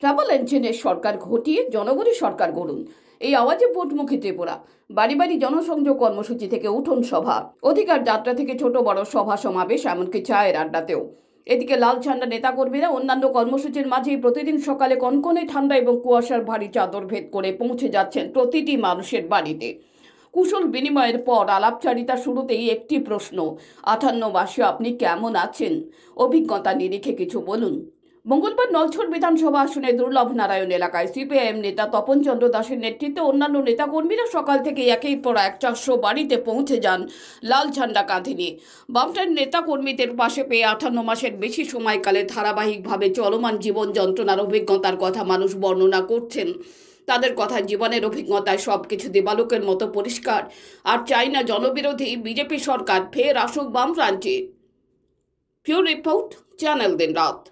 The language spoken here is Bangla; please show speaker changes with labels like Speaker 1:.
Speaker 1: ট্রাভেল এঞ্জিনের সরকার ঘটিয়ে জনগণের সরকার গড়ুন এই আওয়াজে ভোটমুখী ত্রিপুরা বাড়ি বাড়ি জনসংযোগ কর্মসূচি থেকে উঠোন সভা অধিকার যাত্রা থেকে ছোট বড় সভা সমাবেশ এমনকি চায়ের আড্ডাতেও এদিকে লাল ঝান্ডা নেতাকর্মীরা অন্যান্য কর্মসূচির মাঝে প্রতিদিন সকালে কনকনে ঠান্ডা এবং কুয়াশার ভারী চাদর ভেদ করে পৌঁছে যাচ্ছেন প্রতিটি মানুষের বাড়িতে কুশল বিনিময়ের পর আলাপচারিতা শুরুতেই একটি প্রশ্ন আঠান্ন মাসে আপনি কেমন আছেন অভিজ্ঞতা নিরিখে কিছু বলুন মঙ্গলবার নলছড় বিধানসভা আসনে দুর্লভ নারায়ণ এলাকায় সিপিআইএম নেতা তপন চন্দ্র দাসের নেতৃত্বে অন্যান্য নেতাকর্মীরা সকাল থেকে একের পর এক চারশো বাড়িতে পৌঁছে যান লাল ঝান্ডা কাঁধে নিয়ে বামটার নেতাকর্মীদের পাশে পেয়ে আঠান্ন মাসের বেশি সময়কালে ধারাবাহিকভাবে চলমান জীবন যন্ত্রণার অভিজ্ঞতার কথা মানুষ বর্ণনা করছেন তাদের কথা জীবনের অভিজ্ঞতায় সব কিছু দেবালোকের মতো পরিষ্কার আর চাই না জনবিরোধী বিজেপি সরকার ফের আসুক বাম রাজ্যে পিওর রিপোর্ট চ্যানেল দিন রাত